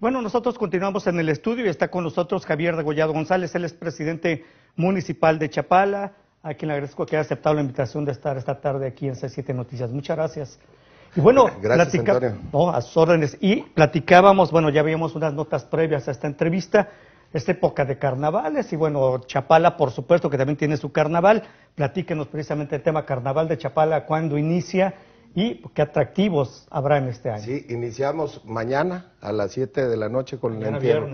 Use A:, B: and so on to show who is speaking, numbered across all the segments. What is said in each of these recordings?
A: Bueno, nosotros continuamos en el estudio y está con nosotros Javier Degollado González, él es presidente municipal de Chapala, a quien le agradezco que haya aceptado la invitación de estar esta tarde aquí en C7 Noticias. Muchas gracias. Y bueno, gracias, a sus órdenes. Y platicábamos, bueno, ya veíamos unas notas previas a esta entrevista, Esta época de carnavales y bueno, Chapala, por supuesto, que también tiene su carnaval. Platíquenos precisamente el tema carnaval de Chapala, cuándo inicia y qué atractivos habrá en este año.
B: Sí, iniciamos mañana a las 7 de la noche con el entierro.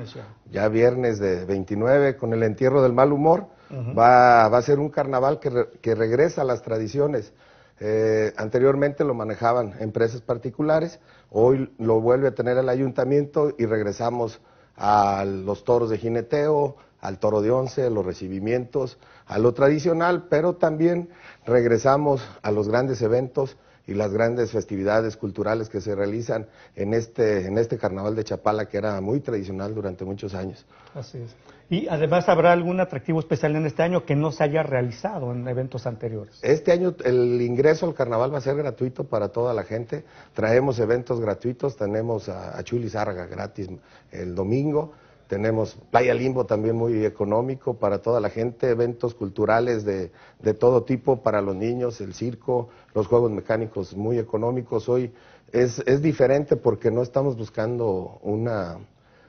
B: ya. viernes de 29 con el entierro del mal humor. va, a ser un carnaval que, regresa a las tradiciones. Eh, anteriormente lo manejaban empresas particulares, hoy lo vuelve a tener el ayuntamiento y regresamos a los toros de jineteo, al toro de once, a los recibimientos, a lo tradicional, pero también regresamos a los grandes eventos y las grandes festividades culturales que se realizan en este, en este carnaval de Chapala que era muy tradicional durante muchos años.
A: Así es. Y además habrá algún atractivo especial en este año que no se haya realizado en eventos anteriores.
B: Este año el ingreso al carnaval va a ser gratuito para toda la gente. Traemos eventos gratuitos, tenemos a, Chuli gratis el domingo. Tenemos Playa Limbo también muy económico para toda la gente, eventos culturales de, de todo tipo para los niños, el circo, los juegos mecánicos muy económicos. Hoy es, es diferente porque no estamos buscando una,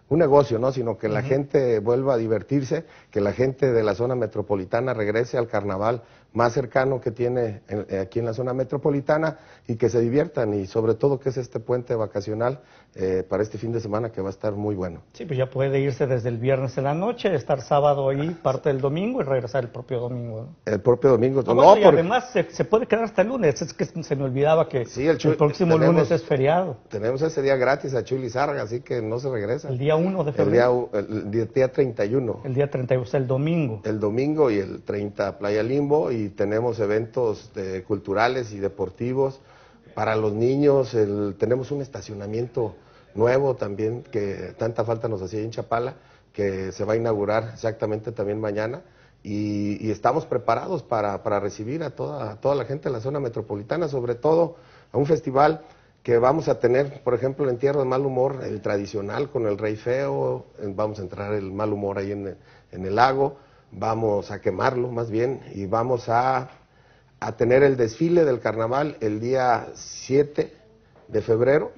B: un negocio, ¿no? Sino que la gente vuelva a divertirse, que la gente de la zona metropolitana regrese al carnaval más cercano que tiene eh, eh, aquí en la zona metropolitana y que se diviertan y sobre todo que es este puente vacacional eh, para este fin de semana que va a estar muy bueno.
A: Sí, pues ya puede irse desde el viernes en la noche, estar sábado ahí, parte del domingo y regresar el propio domingo.
B: El propio domingo. Ah, no, además
A: se, puede quedar hasta el lunes, es que se me olvidaba que el, próximo lunes es feriado.
B: Tenemos ese día gratis a Chuli así que no se regresa. El día 1 de febrero. El día, 31. El día 31, o sea, el domingo. El domingo y el 30 Playa Limbo y tenemos eventos culturales y deportivos para los niños. tenemos un estacionamiento nuevo también que tanta falta nos hacía en Chapala, que se va a inaugurar exactamente también mañana. Y, estamos preparados para, recibir a toda, a toda la gente de la zona metropolitana, sobre todo a un festival que vamos a tener, por ejemplo, el entierro de mal humor, el tradicional con el rey feo, vamos a entrar el mal humor ahí en, el lago, vamos a quemarlo más bien y vamos a, tener el desfile del carnaval el día 7 de febrero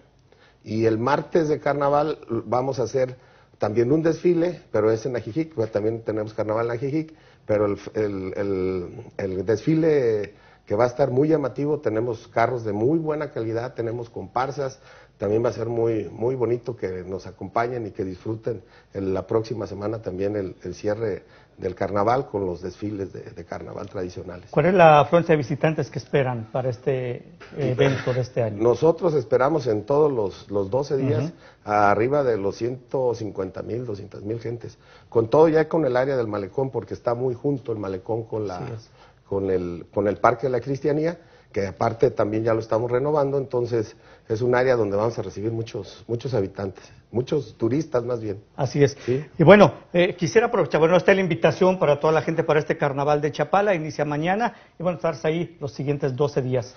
B: y el martes de carnaval vamos a hacer también un desfile, pero es en Ajijic, también tenemos carnaval en Ajijic, pero el, el desfile que va a estar muy llamativo. Tenemos carros de muy buena calidad, tenemos comparsas. También va a ser muy, muy bonito que nos acompañen y que disfruten en la próxima semana también el, cierre del carnaval con los desfiles de, carnaval tradicionales.
A: ¿Cuál es la afluencia de visitantes que esperan para este eh,
B: evento de este año? Nosotros esperamos en todos los, los 12 días arriba de los 150 mil, 200 mil gentes. Con todo ya con el área del malecón porque está muy junto el malecón con la con el, con el Parque de la Cristianía, que aparte también ya lo estamos renovando, entonces es un área donde vamos a recibir muchos, muchos habitantes, muchos turistas más bien. Así es. Y bueno,
A: eh, quisiera aprovechar, bueno, está la invitación para toda la gente para este carnaval de Chapala, inicia mañana y van a estar ahí los siguientes 12 días.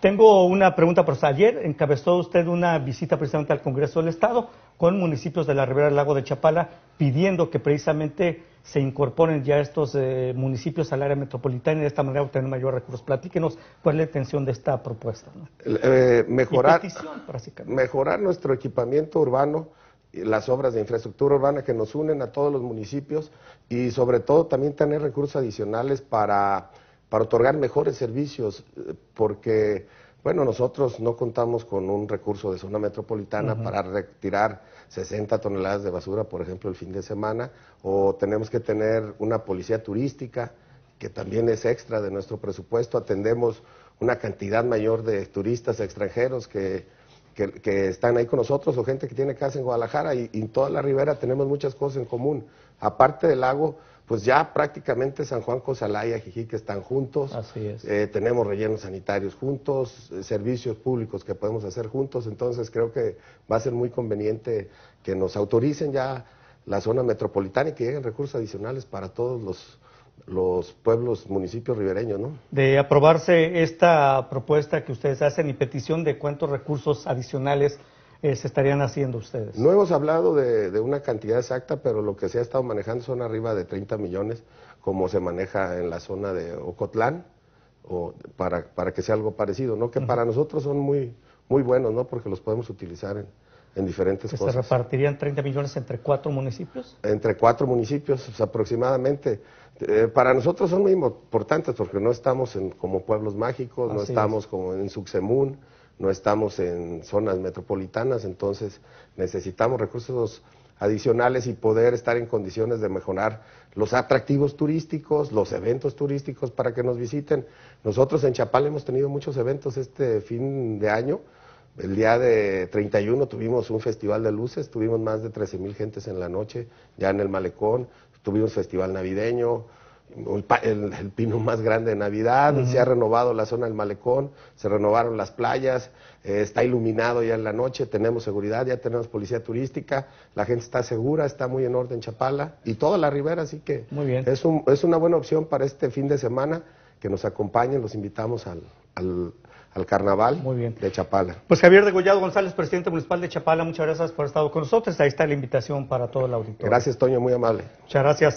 A: Tengo una pregunta por ayer. Encabezó usted una visita precisamente al Congreso del Estado con municipios de la Ribera del Lago de Chapala pidiendo que precisamente se incorporen ya estos eh, municipios al área metropolitana y de esta manera obtener mayor recursos. Platíquenos cuál es la intención de esta propuesta.
B: Eh, mejorar nuestro equipamiento urbano las obras de infraestructura urbana que nos unen a todos los municipios y sobre todo también tener recursos adicionales para para otorgar mejores servicios, eh, porque, bueno, nosotros no contamos con un recurso de zona metropolitana para retirar 60 toneladas de basura, por ejemplo, el fin de semana, o tenemos que tener una policía turística, que también es extra de nuestro presupuesto, atendemos una cantidad mayor de turistas extranjeros que que, están ahí con nosotros o gente que tiene casa en Guadalajara y, en toda la ribera tenemos muchas cosas en común. Aparte del lago, pues ya prácticamente San Juan, y Jijique están juntos. Así es. Eh, tenemos rellenos sanitarios juntos, eh, servicios públicos que podemos hacer juntos. Entonces creo que va a ser muy conveniente que nos autoricen ya la zona metropolitana y que lleguen recursos adicionales para todos los los pueblos, municipios ribereños, ¿no?
A: De aprobarse esta propuesta que ustedes hacen y petición de cuántos recursos adicionales eh, se estarían haciendo ustedes.
B: No hemos hablado de, una cantidad exacta, pero lo que se ha estado manejando son arriba de 30 millones, como se maneja en la zona de Ocotlán, o para, para que sea algo parecido, ¿no? Que para nosotros son muy, muy buenos, ¿no? Porque los podemos utilizar en, en diferentes ¿Se
A: repartirían 30 millones entre cuatro municipios?
B: Entre cuatro municipios pues, aproximadamente. Eh, para nosotros son muy importantes porque no estamos en, como pueblos mágicos, no estamos como en Suxemún, no estamos en zonas metropolitanas, entonces necesitamos recursos adicionales y poder estar en condiciones de mejorar los atractivos turísticos, los eventos turísticos para que nos visiten. Nosotros en Chapal hemos tenido muchos eventos este fin de año, el día de 31 tuvimos un festival de luces, tuvimos más de 13 mil gentes en la noche, ya en el malecón, tuvimos festival navideño, el, pino más grande de Navidad, se ha renovado la zona del malecón, se renovaron las playas, eh, está iluminado ya en la noche, tenemos seguridad, ya tenemos policía turística, la gente está segura, está muy en orden Chapala y toda la ribera, así que Es, una buena opción para este fin de semana que nos acompañen, los invitamos al al carnaval de Chapala.
A: Pues Javier Degollado González, presidente municipal de Chapala, muchas gracias por estar con nosotros. Ahí está la invitación para todo el auditorio. Gracias,
B: Toño, muy amable. Muchas gracias.